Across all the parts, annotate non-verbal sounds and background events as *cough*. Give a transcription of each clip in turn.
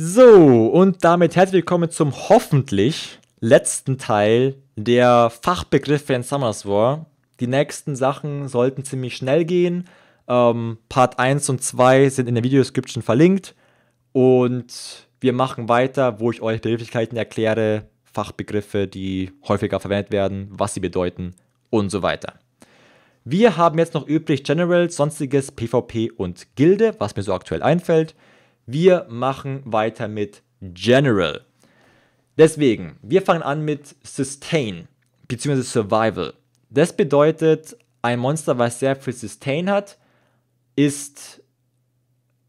So, und damit herzlich willkommen zum hoffentlich letzten Teil der Fachbegriffe in Summer's War. Die nächsten Sachen sollten ziemlich schnell gehen. Ähm, Part 1 und 2 sind in der Videodescription verlinkt. Und wir machen weiter, wo ich euch Begrifflichkeiten erkläre, Fachbegriffe, die häufiger verwendet werden, was sie bedeuten und so weiter. Wir haben jetzt noch übrig General, sonstiges PvP und Gilde, was mir so aktuell einfällt. Wir machen weiter mit General. Deswegen, wir fangen an mit Sustain bzw. Survival. Das bedeutet, ein Monster, was sehr viel Sustain hat, ist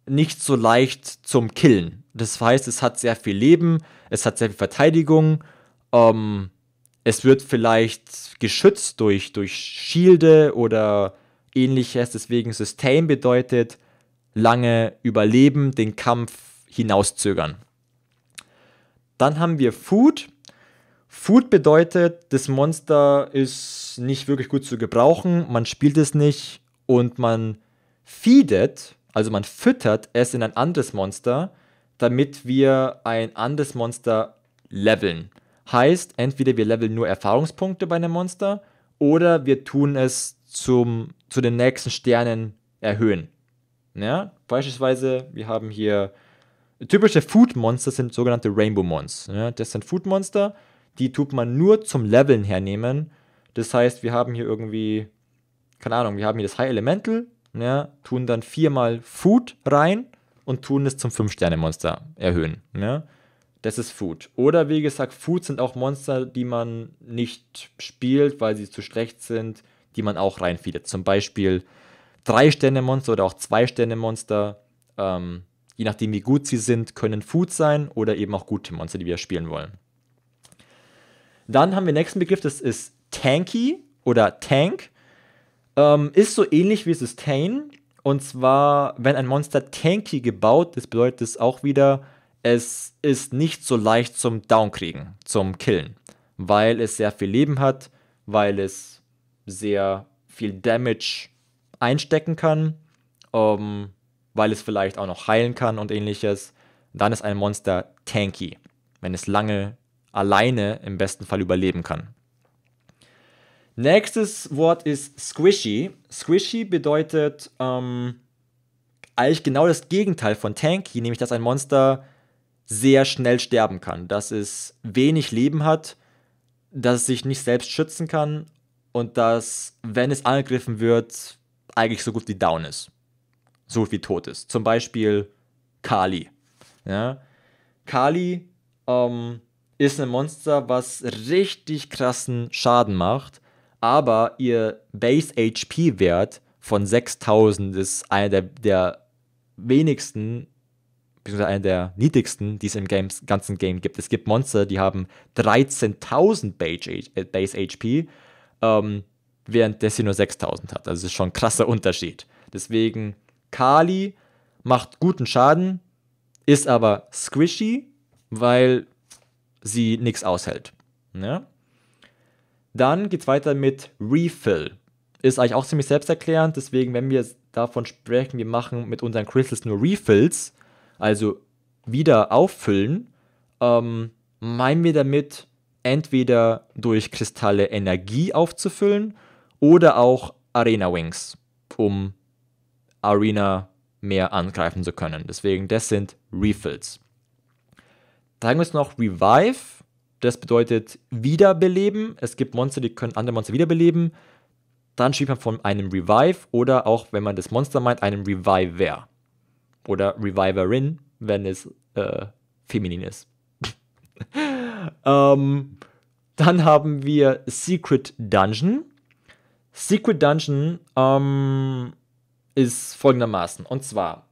nicht so leicht zum Killen. Das heißt, es hat sehr viel Leben, es hat sehr viel Verteidigung, ähm, es wird vielleicht geschützt durch, durch Schilde oder ähnliches. Deswegen Sustain bedeutet, lange überleben, den Kampf hinauszögern. Dann haben wir Food. Food bedeutet, das Monster ist nicht wirklich gut zu gebrauchen, man spielt es nicht und man feedet, also man füttert es in ein anderes Monster, damit wir ein anderes Monster leveln. Heißt, entweder wir leveln nur Erfahrungspunkte bei einem Monster oder wir tun es zum, zu den nächsten Sternen erhöhen. Ja? Ne? Beispielsweise, wir haben hier typische Food Monster sind sogenannte Rainbow Mons. Ja? Ne? Das sind Food Monster, die tut man nur zum Leveln hernehmen. Das heißt, wir haben hier irgendwie, keine Ahnung, wir haben hier das High Elemental, ja? Ne? tun dann viermal Food rein und tun es zum 5-Sterne-Monster erhöhen. Ja? Das ist Food. Oder wie gesagt, Food sind auch Monster, die man nicht spielt, weil sie zu schlecht sind, die man auch reinfeedet. Zum Beispiel Drei-Sterne-Monster oder auch Zwei-Sterne-Monster, ähm, je nachdem wie gut sie sind, können Food sein oder eben auch gute Monster, die wir spielen wollen. Dann haben wir den nächsten Begriff, das ist Tanky oder Tank. Ähm, ist so ähnlich wie Sustain. Und zwar, wenn ein Monster tanky gebaut ist, bedeutet es auch wieder, es ist nicht so leicht zum Downkriegen, zum Killen. Weil es sehr viel Leben hat, weil es sehr viel Damage einstecken kann, ähm, weil es vielleicht auch noch heilen kann und ähnliches. Dann ist ein Monster tanky, wenn es lange alleine im besten Fall überleben kann. Nächstes Wort ist squishy. Squishy bedeutet ähm, eigentlich genau das Gegenteil von tanky, nämlich dass ein Monster sehr schnell sterben kann, dass es wenig Leben hat, dass es sich nicht selbst schützen kann und dass, wenn es angegriffen wird, eigentlich so gut wie down ist. So gut wie tot ist. Zum Beispiel Kali. Ja? Kali ähm, ist ein Monster, was richtig krassen Schaden macht, aber ihr Base-HP-Wert von 6000 ist einer der, der wenigsten beziehungsweise einer der niedrigsten, die es im Game, ganzen Game gibt. Es gibt Monster, die haben 13.000 Base HP. Äh, ähm, während Desi nur 6000 hat. Also das ist schon ein krasser Unterschied. Deswegen, Kali macht guten Schaden, ist aber squishy, weil sie nichts aushält. Ne? Dann es weiter mit Refill. Ist eigentlich auch ziemlich selbsterklärend, deswegen, wenn wir davon sprechen, wir machen mit unseren Crystals nur Refills, also wieder auffüllen, ähm, meinen wir damit entweder durch Kristalle Energie aufzufüllen oder auch Arena Wings, um Arena mehr angreifen zu können. Deswegen, das sind Refills. Zeigen wir uns noch Revive. Das bedeutet wiederbeleben. Es gibt Monster, die können andere Monster wiederbeleben. Dann schrieb man von einem Revive oder auch, wenn man das Monster meint, einem Reviver. Oder Reviverin, wenn es äh, feminin ist. *laughs* ähm, dann haben wir Secret Dungeon. Secret Dungeon ähm, ist folgendermaßen. Und zwar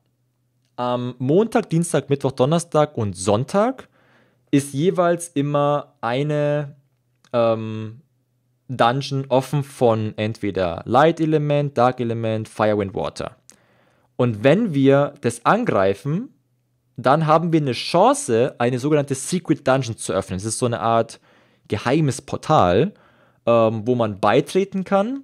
am Montag, Dienstag, Mittwoch, Donnerstag und Sonntag ist jeweils immer eine ähm, Dungeon offen von entweder Light Element, Dark Element, Fire Wind, Water. Und wenn wir das angreifen, dann haben wir eine Chance, eine sogenannte Secret Dungeon zu öffnen. Es ist so eine Art geheimes Portal, ähm, wo man beitreten kann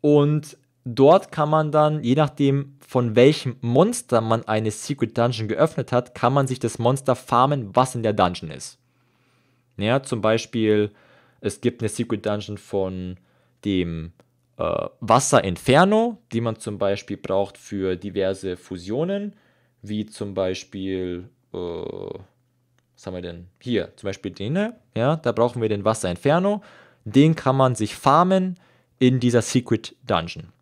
und dort kann man dann, je nachdem von welchem Monster man eine Secret Dungeon geöffnet hat, kann man sich das Monster farmen, was in der Dungeon ist. Ja, zum Beispiel, es gibt eine Secret Dungeon von dem äh, Wasser Inferno, die man zum Beispiel braucht für diverse Fusionen, wie zum Beispiel, äh, was haben wir denn? Hier, zum Beispiel den, ne? ja, da brauchen wir den Wasser Inferno. Den kann man sich farmen in dieser Secret Dungeon.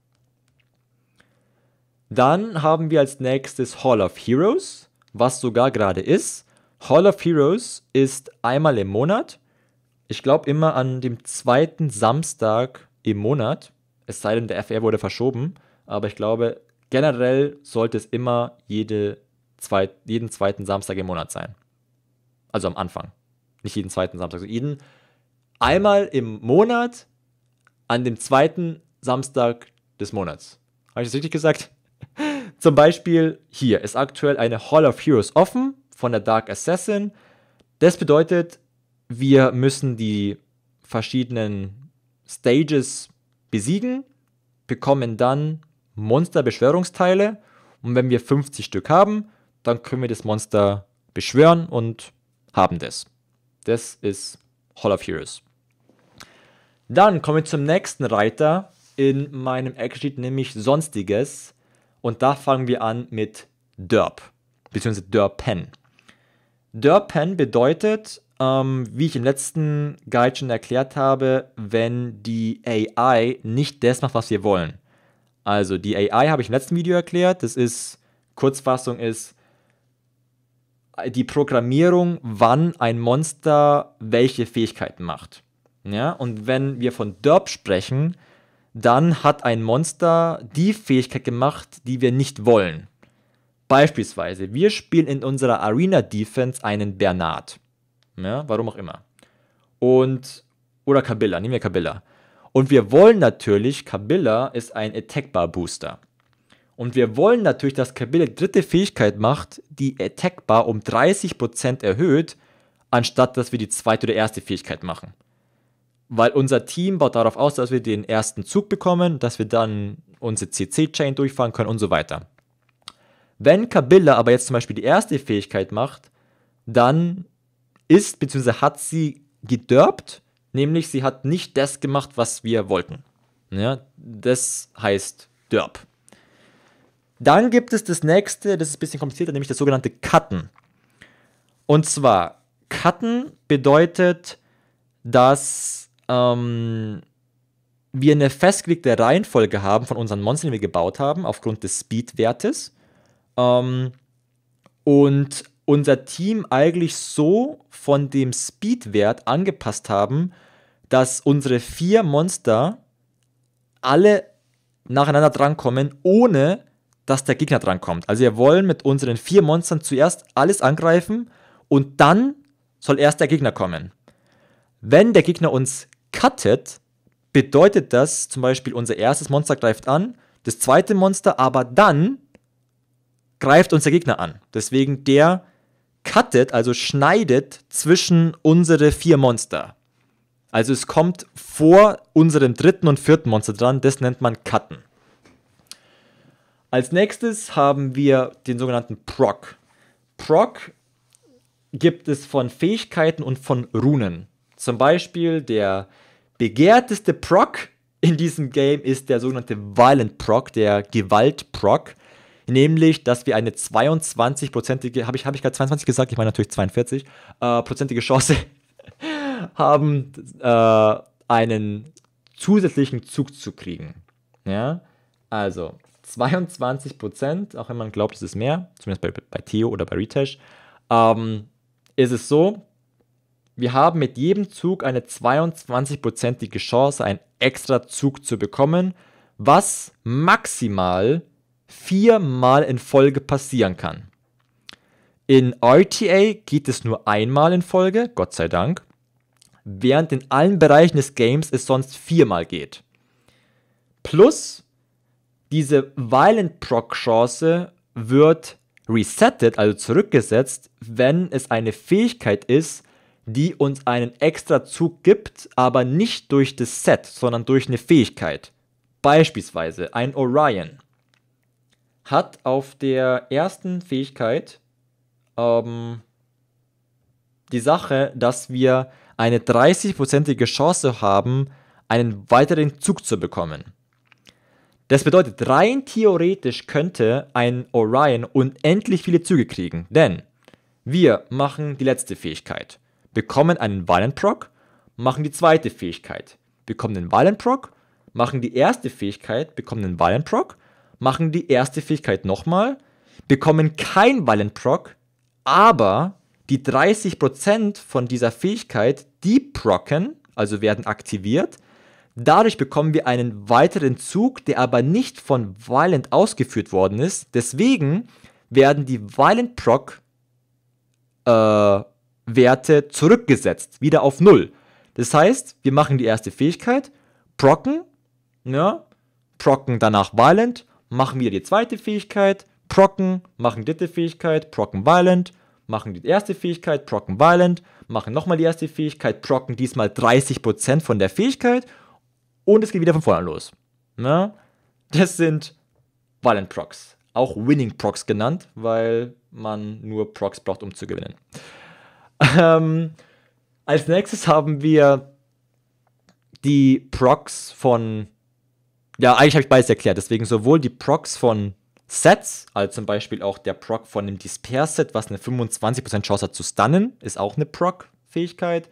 Dann haben wir als nächstes Hall of Heroes, was sogar gerade ist. Hall of Heroes ist einmal im Monat. Ich glaube immer an dem zweiten Samstag im Monat. Es sei denn, der FR wurde verschoben. Aber ich glaube, generell sollte es immer jede zweit, jeden zweiten Samstag im Monat sein. Also am Anfang. Nicht jeden zweiten Samstag, sondern jeden einmal im Monat an dem zweiten Samstag des Monats. Habe ich das richtig gesagt? *laughs* Zum Beispiel hier ist aktuell eine Hall of Heroes offen von der Dark Assassin. Das bedeutet, wir müssen die verschiedenen Stages besiegen, bekommen dann Monsterbeschwörungsteile und wenn wir 50 Stück haben, dann können wir das Monster beschwören und haben das. Das ist Hall of Heroes. Dann kommen wir zum nächsten Reiter in meinem Ecksheet, nämlich Sonstiges. Und da fangen wir an mit Derp, beziehungsweise Derpen. Derpen bedeutet, ähm, wie ich im letzten Guide schon erklärt habe, wenn die AI nicht das macht, was wir wollen. Also die AI habe ich im letzten Video erklärt. Das ist, Kurzfassung ist die Programmierung, wann ein Monster welche Fähigkeiten macht. Ja, und wenn wir von Derp sprechen, dann hat ein Monster die Fähigkeit gemacht, die wir nicht wollen. Beispielsweise, wir spielen in unserer Arena Defense einen Bernard. Ja, warum auch immer. Und, oder Kabilla, nehmen wir Kabilla. Und wir wollen natürlich, Kabilla ist ein Attack Bar Booster. Und wir wollen natürlich, dass Kabilla die dritte Fähigkeit macht, die Attack Bar um 30% erhöht, anstatt dass wir die zweite oder erste Fähigkeit machen weil unser Team baut darauf aus, dass wir den ersten Zug bekommen, dass wir dann unsere CC-Chain durchfahren können und so weiter. Wenn Kabila aber jetzt zum Beispiel die erste Fähigkeit macht, dann ist bzw. hat sie gedörbt, nämlich sie hat nicht das gemacht, was wir wollten. Ja, das heißt Derp. Dann gibt es das nächste, das ist ein bisschen komplizierter, nämlich das sogenannte Cutten. Und zwar, Cutten bedeutet, dass ähm, wir eine festgelegte Reihenfolge haben von unseren Monstern, die wir gebaut haben, aufgrund des Speed-Wertes. Ähm, und unser Team eigentlich so von dem Speed-Wert angepasst haben, dass unsere vier Monster alle nacheinander drankommen, ohne dass der Gegner drankommt. Also wir wollen mit unseren vier Monstern zuerst alles angreifen und dann soll erst der Gegner kommen. Wenn der Gegner uns cuttet, bedeutet das zum Beispiel, unser erstes Monster greift an, das zweite Monster, aber dann greift unser Gegner an. Deswegen der cuttet, also schneidet zwischen unsere vier Monster. Also es kommt vor unserem dritten und vierten Monster dran, das nennt man cutten. Als nächstes haben wir den sogenannten Proc. Proc gibt es von Fähigkeiten und von Runen. Zum Beispiel der begehrteste Proc in diesem Game ist der sogenannte Violent Proc, der Gewalt-Proc. Nämlich, dass wir eine 22-prozentige, habe ich, hab ich gerade 22 gesagt, ich meine natürlich 42, äh, Chance *laughs* haben, äh, einen zusätzlichen Zug zu kriegen. Ja, also 22 auch wenn man glaubt, es ist mehr, zumindest bei, bei Theo oder bei Ritesh, ähm, ist es so, wir haben mit jedem Zug eine 22 Chance, einen extra Zug zu bekommen, was maximal viermal in Folge passieren kann. In RTA geht es nur einmal in Folge, Gott sei Dank, während in allen Bereichen des Games es sonst viermal geht. Plus, diese Violent Proc Chance wird resettet, also zurückgesetzt, wenn es eine Fähigkeit ist, die uns einen extra Zug gibt, aber nicht durch das Set, sondern durch eine Fähigkeit. Beispielsweise ein Orion hat auf der ersten Fähigkeit ähm, die Sache, dass wir eine 30-prozentige Chance haben, einen weiteren Zug zu bekommen. Das bedeutet, rein theoretisch könnte ein Orion unendlich viele Züge kriegen, denn wir machen die letzte Fähigkeit bekommen einen Violent Proc, machen die zweite Fähigkeit, bekommen den Violent Proc, machen die erste Fähigkeit, bekommen den Violent Proc, machen die erste Fähigkeit nochmal, bekommen kein Violent Proc, aber die 30% von dieser Fähigkeit, die procken, also werden aktiviert. Dadurch bekommen wir einen weiteren Zug, der aber nicht von Violent ausgeführt worden ist. Deswegen werden die Violent Proc äh, Werte zurückgesetzt, wieder auf Null. Das heißt, wir machen die erste Fähigkeit, procken, ja, procken danach violent, machen wir die zweite Fähigkeit, procken, machen dritte Fähigkeit, procken violent, machen die erste Fähigkeit, procken violent, machen nochmal die erste Fähigkeit, procken diesmal 30% von der Fähigkeit und es geht wieder von vorne los. Ja, ne? das sind violent procs, auch winning procs genannt, weil man nur procs braucht, um zu gewinnen. Ähm, als nächstes haben wir die Procs von. Ja, eigentlich habe ich beides erklärt. Deswegen sowohl die Procs von Sets, als zum Beispiel auch der Proc von dem Despair-Set, was eine 25% Chance hat zu stunnen, ist auch eine Proc-Fähigkeit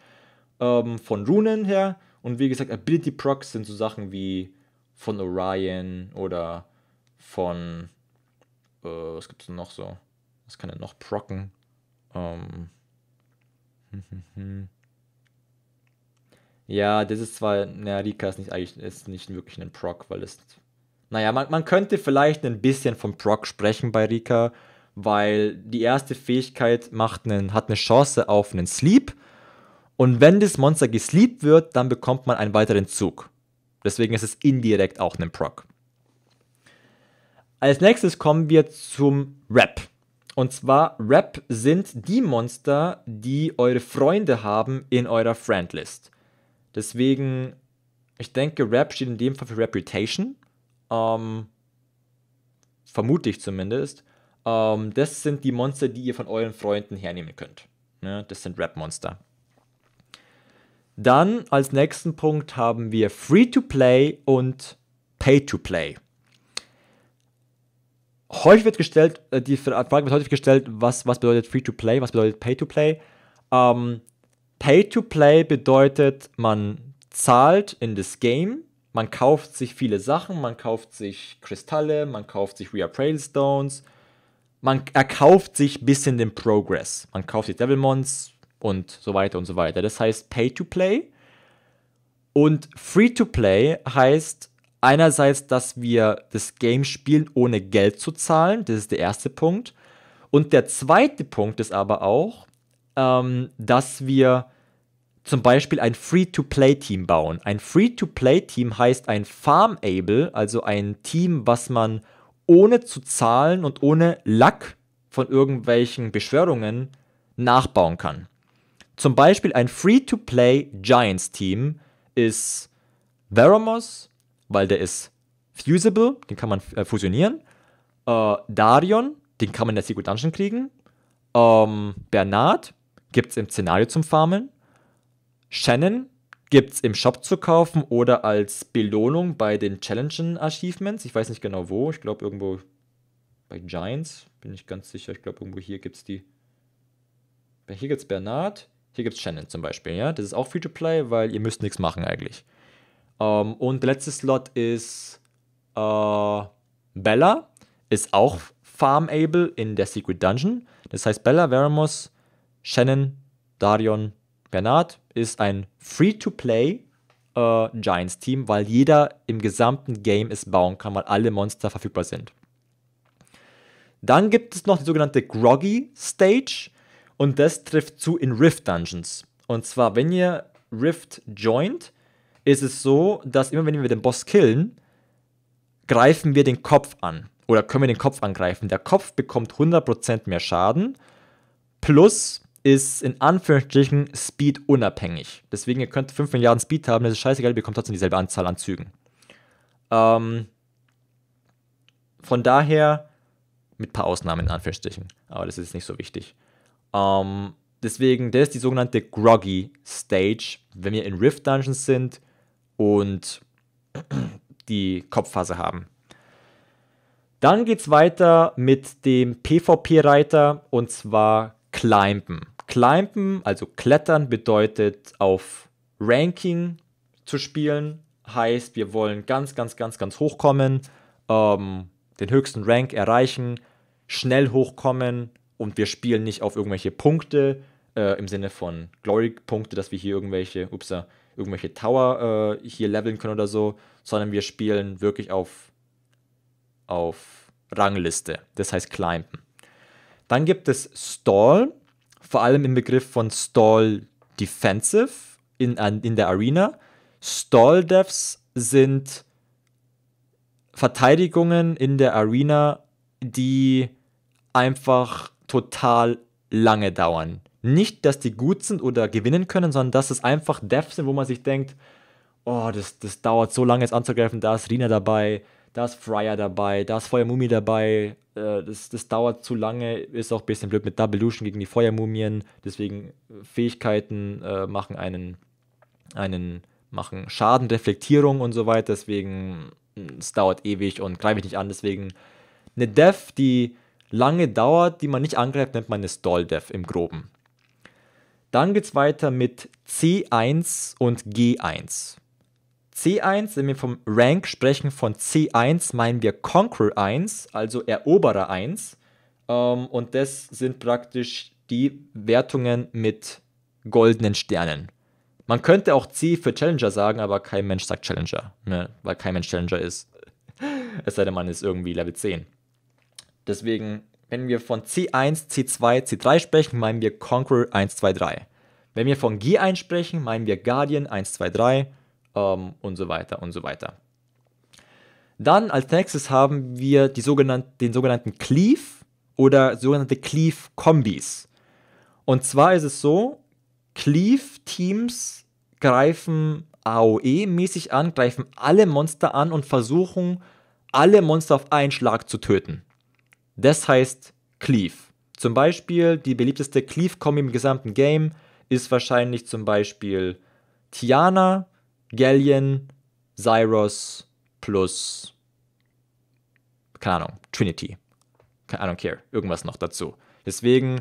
ähm, von Runen her. Und wie gesagt, Ability Procs sind so Sachen wie von Orion oder von. Äh, was gibt es denn noch so? Was kann er noch procken? Ähm, *laughs* Ja, das ist zwar, naja, Rika ist nicht eigentlich ist nicht wirklich ein Proc, weil es. Naja, man, man könnte vielleicht ein bisschen vom Proc sprechen bei Rika, weil die erste Fähigkeit macht einen, hat eine Chance auf einen Sleep. Und wenn das Monster gesleept wird, dann bekommt man einen weiteren Zug. Deswegen ist es indirekt auch ein Proc. Als nächstes kommen wir zum Rap. Und zwar, Rap sind die Monster, die eure Freunde haben in eurer Friendlist. Deswegen, ich denke, Rap steht in dem Fall für Reputation. Ähm, vermute ich zumindest. Ähm, das sind die Monster, die ihr von euren Freunden hernehmen könnt. Ja, ne, das sind Rap-Monster. Dann als nächsten Punkt haben wir Free-to-Play und Pay-to-Play häufig wird gestellt, äh, die Frage wird häufig gestellt, was, was bedeutet Free-to-Play, was bedeutet Pay-to-Play. Ähm, Pay-to-Play bedeutet, man zahlt in das Game, man kauft sich viele Sachen, man kauft sich Kristalle, man kauft sich Reappraisal Stones, man erkauft sich ein bisschen den Progress. Man kauft sich Devilmons und so weiter und so weiter. Das heißt Pay-to-Play. Und Free-to-Play heißt, einerseits, dass wir das Game spielen, ohne Geld zu zahlen. Das ist der erste Punkt. Und der zweite Punkt ist aber auch, ähm, dass wir zum Beispiel ein Free-to-Play-Team bauen. Ein Free-to-Play-Team heißt ein Farm-Able, also ein Team, was man ohne zu zahlen und ohne Lack von irgendwelchen Beschwörungen nachbauen kann. Zum Beispiel ein Free-to-Play Giants-Team ist Veramos, weil der ist fusible, den kann man äh, fusionieren. Äh, Darion, den kann man in der Secret Dungeon kriegen. Ähm, Bernard gibt es im Szenario zum Farmen. Shannon gibt es im Shop zu kaufen oder als Belohnung bei den Challenging Achievements. Ich weiß nicht genau wo. Ich glaube irgendwo bei Giants, bin ich ganz sicher. Ich glaube irgendwo hier gibt es die. Hier gibt es Bernard, hier gibt es Shannon zum Beispiel. Ja? Das ist auch Free to Play, weil ihr müsst nichts machen eigentlich. Ähm, und der letzte Slot ist äh, Bella, ist auch farmable in der Secret Dungeon. Das heißt, Bella Veramos, Shannon, Darion, Bernard ist ein Free-to-Play äh, Giants-Team, weil jeder im gesamten Game es bauen kann, weil alle Monster verfügbar sind. Dann gibt es noch die sogenannte Groggy Stage und das trifft zu in Rift Dungeons. Und zwar, wenn ihr Rift joint, ist es so, dass immer wenn wir den Boss killen, greifen wir den Kopf an. Oder können wir den Kopf angreifen. Der Kopf bekommt 100% mehr Schaden. Plus ist in Anführungsstrichen Speed unabhängig. Deswegen, ihr könnt 5 Milliarden Speed haben, das ist scheißegal, ihr bekommt trotzdem dieselbe Anzahl an Zügen. Ähm, von daher, mit ein paar Ausnahmen in Anführungsstrichen, aber das ist nicht so wichtig. Ähm, deswegen, das ist die sogenannte Groggy Stage. Wenn wir in Rift Dungeons sind, und *clears throat* die Kopfphase haben. Dann geht es weiter mit dem PvP-Reiter und zwar Climben. Climben, also Klettern, bedeutet auf Ranking zu spielen. Heißt, wir wollen ganz, ganz, ganz, ganz hochkommen, ähm, den höchsten Rank erreichen, schnell hochkommen und wir spielen nicht auf irgendwelche Punkte äh, im Sinne von Glory-Punkte, dass wir hier irgendwelche, upsa, irgendwelche Tower äh, hier leveln können oder so, sondern wir spielen wirklich auf, auf Rangliste, das heißt Climben. Dann gibt es Stall, vor allem im Begriff von Stall Defensive in, in der Arena. Stall Devs sind Verteidigungen in der Arena, die einfach total lange dauern. Nicht, dass die gut sind oder gewinnen können, sondern dass es einfach Devs sind, wo man sich denkt, oh, das, das dauert so lange jetzt anzugreifen, da ist Rina dabei, da ist Fryer dabei, da ist Feuermumie dabei, äh, das, das dauert zu lange, ist auch ein bisschen blöd mit Double Lution gegen die Feuermumien, deswegen Fähigkeiten äh, machen einen, einen, machen Schaden, Reflektierung und so weiter, deswegen mm, es dauert ewig und greife ich nicht an, deswegen eine Dev, die lange dauert, die man nicht angreift, nennt man eine Stall-Dev im Groben. Dann geht es weiter mit C1 und G1. C1, wenn wir vom Rank sprechen von C1, meinen wir Conqueror 1, also Eroberer 1. Ähm, und das sind praktisch die Wertungen mit goldenen Sternen. Man könnte auch C für Challenger sagen, aber kein Mensch sagt Challenger, ne? weil kein Mensch Challenger ist. *laughs* Es sei denn, man ist irgendwie Level 10. Deswegen wenn wir von C1, C2, C3 sprechen, meinen wir Conqueror 1, 2, 3. Wenn wir von G1 sprechen, meinen wir Guardian 1, 2, 3 ähm, und so weiter und so weiter. Dann als nächstes haben wir sogenannten, den sogenannten Cleave oder sogenannte Cleave-Kombis. Und zwar ist es so, Cleave-Teams greifen AOE-mäßig an, greifen alle Monster an und versuchen, alle Monster auf einen Schlag zu töten. Das heißt Cleave. Zum Beispiel die beliebteste Cleave-Kombi im gesamten Game ist wahrscheinlich zum Beispiel Tiana, Galleon, Zyros plus, keine Ahnung, Trinity. Keine Ahnung, care, irgendwas noch dazu. Deswegen,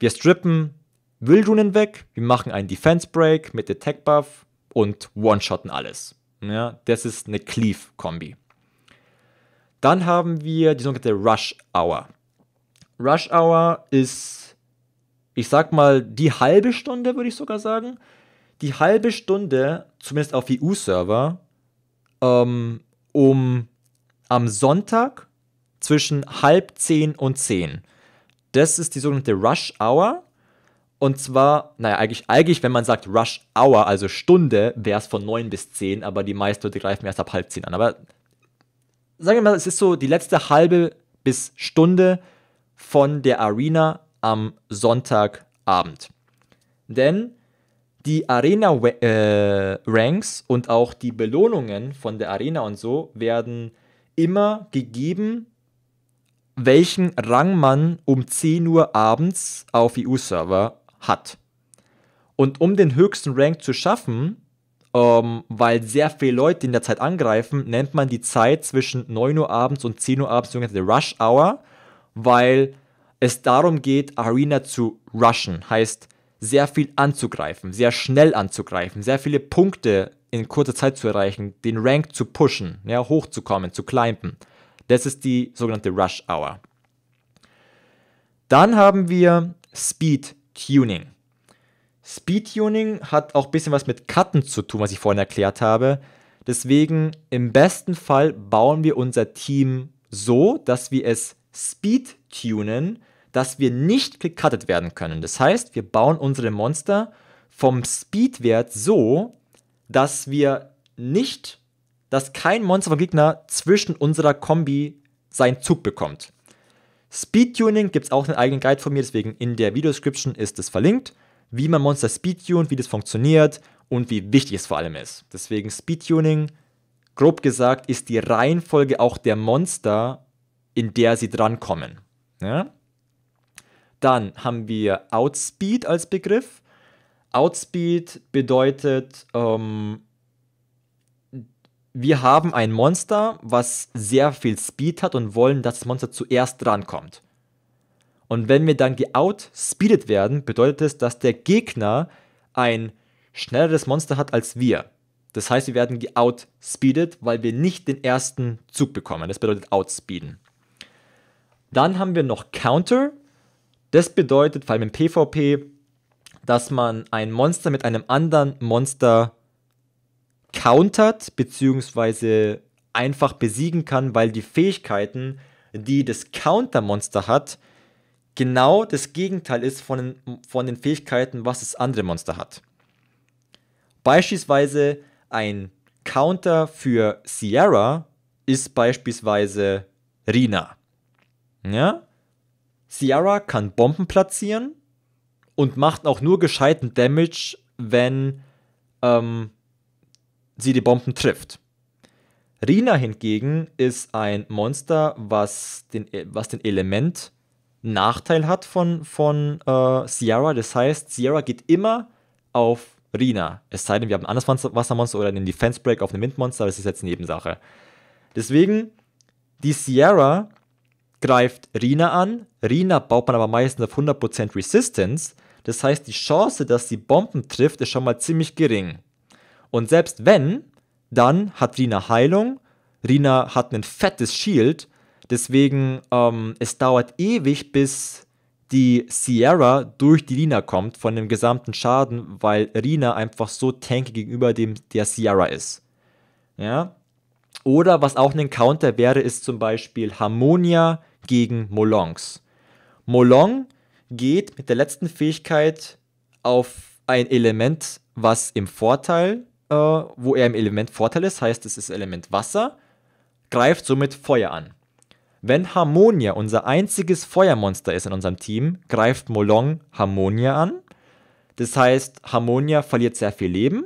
wir strippen Wildrunen weg, wir machen einen Defense Break mit der Buff und One-Shotten alles. Ja, das ist eine Cleave-Kombi. Dann haben wir die sogenannte Rush Hour. Rush Hour ist, ich sag mal, die halbe Stunde, würde ich sogar sagen. Die halbe Stunde, zumindest auf EU-Server, ähm, um am Sonntag zwischen halb zehn und zehn. Das ist die sogenannte Rush Hour. Und zwar, naja, eigentlich, eigentlich, wenn man sagt Rush Hour, also Stunde, wäre es von 9 bis 10, aber die meisten Leute greifen erst ab halb 10 an. Aber sagen wir mal, es ist so die letzte halbe bis Stunde von der Arena am Sonntagabend. Denn die Arena-Ranks äh, und auch die Belohnungen von der Arena und so werden immer gegeben, welchen Rang man um 10 Uhr abends auf EU-Server hat. Und um den höchsten Rank zu schaffen, ähm, weil sehr viele Leute in der Zeit angreifen, nennt man die Zeit zwischen 9 Uhr abends und 10 Uhr abends sogenannte Rush Hour, weil es darum geht, Arena zu rushen. Heißt, sehr viel anzugreifen, sehr schnell anzugreifen, sehr viele Punkte in kurzer Zeit zu erreichen, den Rank zu pushen, ja, hochzukommen, zu climben. Das ist die sogenannte Rush Hour. Dann haben wir Speed Tuning. Speedtuning hat auch ein bisschen was mit Cutten zu tun, was ich vorhin erklärt habe. Deswegen im besten Fall bauen wir unser Team so, dass wir es speedtunen, dass wir nicht gecuttet werden können. Das heißt, wir bauen unsere Monster vom Speedwert so, dass wir nicht, dass kein Monster vom Gegner zwischen unserer Kombi seinen Zug bekommt. Speedtuning gibt es auch einen eigenen Guide von mir, deswegen in der Videodescription ist es verlinkt wie man Monster speedtunt, wie das funktioniert und wie wichtig es vor allem ist. Deswegen Speedtuning, grob gesagt, ist die Reihenfolge auch der Monster, in der sie drankommen. Ja? Dann haben wir Outspeed als Begriff. Outspeed bedeutet, ähm, wir haben ein Monster, was sehr viel Speed hat und wollen, dass das Monster zuerst drankommt. Und wenn wir dann geoutspeedet werden, bedeutet es, dass der Gegner ein schnelleres Monster hat als wir. Das heißt, wir werden geoutspeedet, weil wir nicht den ersten Zug bekommen. Das bedeutet outspeeden. Dann haben wir noch Counter. Das bedeutet, vor allem im PvP, dass man ein Monster mit einem anderen Monster countert, beziehungsweise einfach besiegen kann, weil die Fähigkeiten, die das Counter-Monster hat, genau das Gegenteil ist von den, von den Fähigkeiten, was das andere Monster hat. Beispielsweise ein Counter für Sierra ist beispielsweise Rina. Ja? Sierra kann Bomben platzieren und macht auch nur gescheiten Damage, wenn ähm, sie die Bomben trifft. Rina hingegen ist ein Monster, was den, was den Element Nachteil hat von, von äh, Sierra. Das heißt, Sierra geht immer auf Rina. Es sei denn, wir haben ein anderes Wassermonster oder einen Defense Break auf einem Windmonster, das ist jetzt Nebensache. Deswegen, die Sierra greift Rina an. Rina baut man aber meistens auf 100% Resistance. Das heißt, die Chance, dass sie Bomben trifft, ist schon mal ziemlich gering. Und selbst wenn, dann hat Rina Heilung, Rina hat ein fettes Shield Deswegen, ähm, es dauert ewig, bis die Sierra durch die Rina kommt von dem gesamten Schaden, weil Rina einfach so tanky gegenüber dem der Sierra ist. Ja? Oder was auch ein Counter wäre, ist zum Beispiel Harmonia gegen Molongs. Molong geht mit der letzten Fähigkeit auf ein Element, was im Vorteil, äh, wo er im Element Vorteil ist, heißt es ist Element Wasser, greift somit Feuer an. Wenn Harmonia unser einziges Feuermonster ist in unserem Team, greift Molong Harmonia an. Das heißt, Harmonia verliert sehr viel Leben.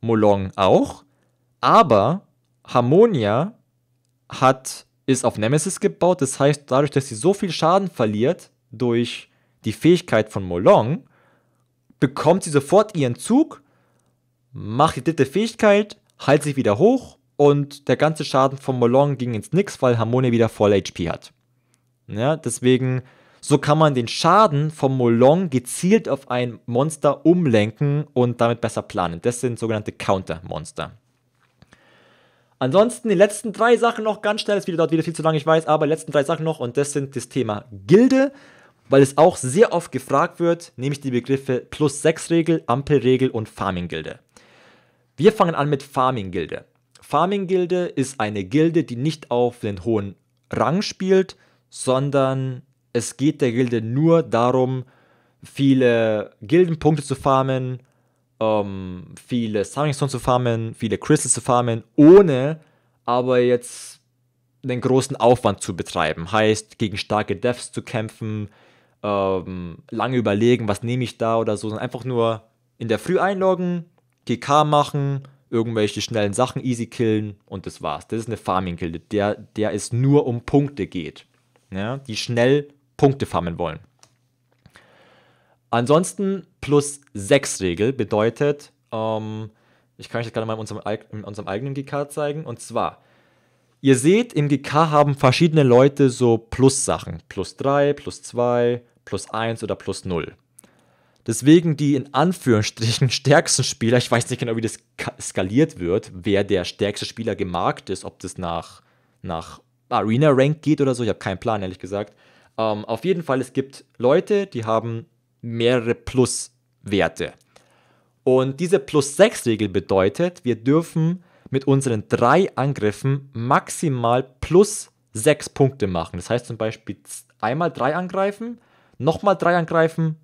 Molong auch. Aber Harmonia hat, ist auf Nemesis gebaut. Das heißt, dadurch, dass sie so viel Schaden verliert durch die Fähigkeit von Molong, bekommt sie sofort ihren Zug, macht die dritte Fähigkeit, heilt sich wieder hoch und der ganze Schaden von Molong ging ins Nix, weil Harmonie wieder voll HP hat. Ja, deswegen, so kann man den Schaden vom Molong gezielt auf ein Monster umlenken und damit besser planen. Das sind sogenannte Counter-Monster. Ansonsten die letzten drei Sachen noch ganz schnell, es dauert wieder viel zu lange, ich weiß, aber die letzten drei Sachen noch und das sind das Thema Gilde, weil es auch sehr oft gefragt wird, nämlich die Begriffe Plus-6-Regel, Ampelregel und Farming-Gilde. Wir fangen an mit Farming-Gilde. Farming-Gilde ist eine Gilde, die nicht auf den hohen Rang spielt, sondern es geht der Gilde nur darum, viele Gildenpunkte zu farmen, ähm, viele Summoning Stones zu farmen, viele Crystals zu farmen, ohne aber jetzt einen großen Aufwand zu betreiben. Heißt, gegen starke Devs zu kämpfen, ähm, lange überlegen, was nehme ich da oder so, sondern einfach nur in der Früh einloggen, GK machen, irgendwelche schnellen Sachen easy killen und das war's. Das ist eine Farming-Gilde, der, der es nur um Punkte geht. Ja, die schnell Punkte farmen wollen. Ansonsten plus 6 Regel bedeutet, ähm, ich kann euch das gerade mal in unserem, in unserem eigenen GK zeigen, und zwar, ihr seht, im GK haben verschiedene Leute so Plus-Sachen, plus 3, plus 2, plus 1 oder plus 0. Deswegen die in Anführungsstrichen *laughs* stärksten Spieler, ich weiß nicht genau, wie das skaliert wird, wer der stärkste Spieler gemarkt ist, ob das nach, nach Arena-Rank geht oder so, ich habe keinen Plan, ehrlich gesagt. Ähm, auf jeden Fall, es gibt Leute, die haben mehrere Plus-Werte. Und diese Plus-6-Regel bedeutet, wir dürfen mit unseren drei Angriffen maximal plus sechs Punkte machen. Das heißt zum Beispiel einmal drei angreifen, nochmal drei angreifen,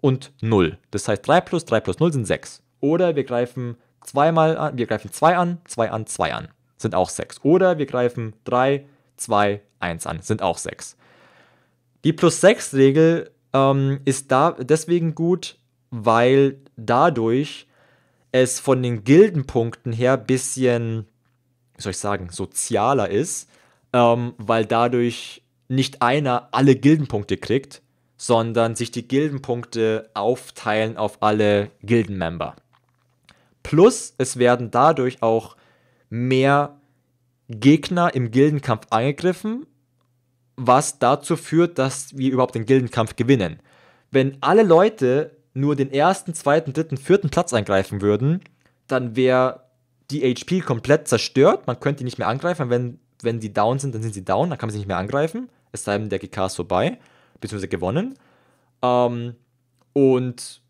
und 0. Das heißt 3 plus 3 plus 0 sind 6. Oder wir greifen zweimal an, wir greifen 2 an, 2 an, 2 an, sind auch 6. Oder wir greifen 3, 2, 1 an, sind auch 6. Die plus 6 Regel ähm, ist da deswegen gut, weil dadurch es von den Gildenpunkten her ein bisschen, wie soll ich sagen, sozialer ist, ähm, weil dadurch nicht einer alle Gildenpunkte kriegt, sondern sich die Gildenpunkte aufteilen auf alle Gildenmember. Plus, es werden dadurch auch mehr Gegner im Gildenkampf angegriffen, was dazu führt, dass wir überhaupt den Gildenkampf gewinnen. Wenn alle Leute nur den ersten, zweiten, dritten, vierten Platz angreifen würden, dann wäre die HP komplett zerstört. Man könnte die nicht mehr angreifen. Wenn, wenn die down sind, dann sind sie down, dann kann man sie nicht mehr angreifen. Es sei denn, der GK ist vorbei. So beziehungsweise gewonnen. Ähm, und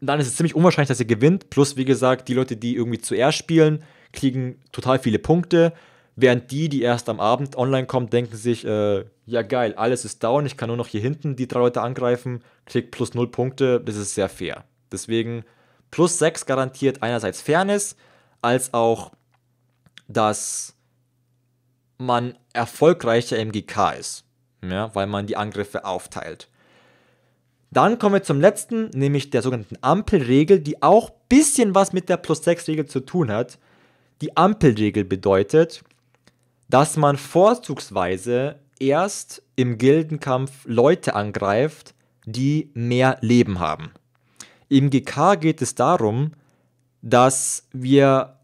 dann ist es ziemlich unwahrscheinlich, dass ihr gewinnt. Plus, wie gesagt, die Leute, die irgendwie zuerst spielen, kriegen total viele Punkte. Während die, die erst am Abend online kommen, denken sich, äh, ja geil, alles ist down, ich kann nur noch hier hinten die drei Leute angreifen, krieg plus null Punkte, das ist sehr fair. Deswegen plus sechs garantiert einerseits Fairness, als auch, dass man erfolgreicher im GK ist ja, weil man die Angriffe aufteilt. Dann kommen wir zum letzten, nämlich der sogenannten Ampelregel, die auch ein bisschen was mit der Plus-6-Regel zu tun hat. Die Ampelregel bedeutet, dass man vorzugsweise erst im Gildenkampf Leute angreift, die mehr Leben haben. Im GK geht es darum, dass wir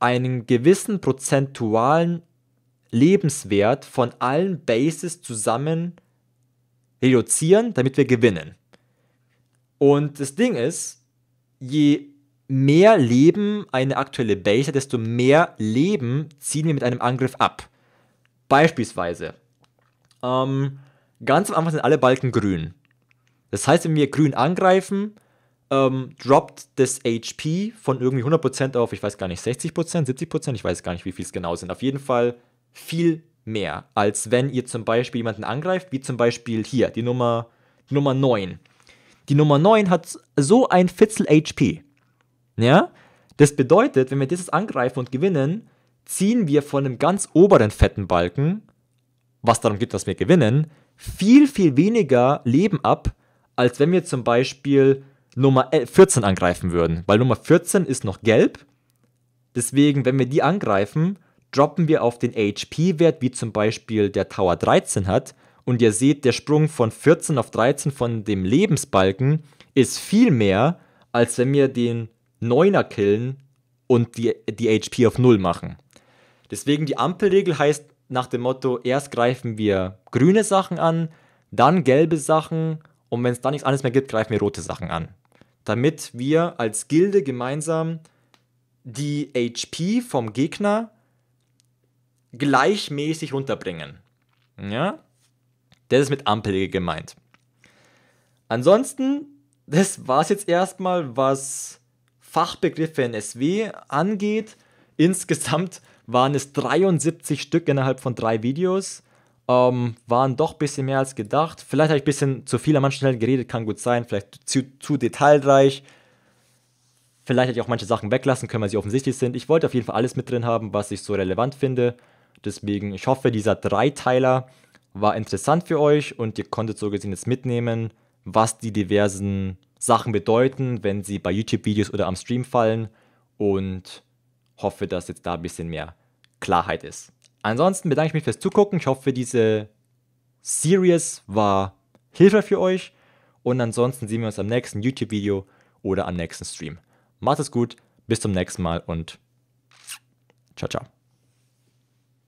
einen gewissen prozentualen Lebenswert von allen Bases zusammen reduzieren, damit wir gewinnen. Und das Ding ist, je mehr Leben eine aktuelle Base hat, desto mehr Leben ziehen wir mit einem Angriff ab. Beispielsweise, ähm, ganz am Anfang sind alle Balken grün. Das heißt, wenn wir grün angreifen, ähm, droppt das HP von irgendwie 100% auf, ich weiß gar nicht, 60%, 70%, ich weiß gar nicht, wie viel es genau sind. Auf jeden Fall viel mehr, als wenn ihr zum Beispiel jemanden angreift, wie zum Beispiel hier, die Nummer, Nummer 9. Die Nummer 9 hat so ein Fitzel HP. Ja? Das bedeutet, wenn wir dieses angreifen und gewinnen, ziehen wir von einem ganz oberen fetten Balken, was darum geht, dass wir gewinnen, viel, viel weniger Leben ab, als wenn wir zum Beispiel Nummer 14 äh, angreifen würden. Weil Nummer 14 ist noch gelb. Deswegen, wenn wir die angreifen, droppen wir auf den HP-Wert, wie zum Beispiel der Tower 13 hat, und ihr seht, der Sprung von 14 auf 13 von dem Lebensbalken ist viel mehr, als wenn wir den 9er killen und die, die HP auf 0 machen. Deswegen die Ampelregel heißt nach dem Motto, erst greifen wir grüne Sachen an, dann gelbe Sachen und wenn es da nichts anderes mehr gibt, greifen wir rote Sachen an. Damit wir als Gilde gemeinsam die HP vom Gegner gleichmäßig runterbringen. Ja? Das ist mit Ampel gemeint. Ansonsten, das war es jetzt erstmal, was Fachbegriffe in SW angeht. Insgesamt waren es 73 Stück innerhalb von drei Videos. Ähm, waren doch ein bisschen mehr als gedacht. Vielleicht habe ich ein bisschen zu viel an manchen Stellen geredet, kann gut sein. Vielleicht zu, zu detailreich. Vielleicht hätte ich auch manche Sachen weglassen können, weil sie offensichtlich sind. Ich wollte auf jeden Fall alles mit drin haben, was ich so relevant finde. Deswegen, ich hoffe, dieser Dreiteiler war interessant für euch und ihr konntet so gesehen jetzt mitnehmen, was die diversen Sachen bedeuten, wenn sie bei YouTube-Videos oder am Stream fallen und hoffe, dass jetzt da ein bisschen mehr Klarheit ist. Ansonsten bedanke ich mich fürs Zugucken. Ich hoffe, diese Series war hilfreich für euch und ansonsten sehen wir uns am nächsten YouTube-Video oder am nächsten Stream. Macht es gut, bis zum nächsten Mal und ciao, ciao.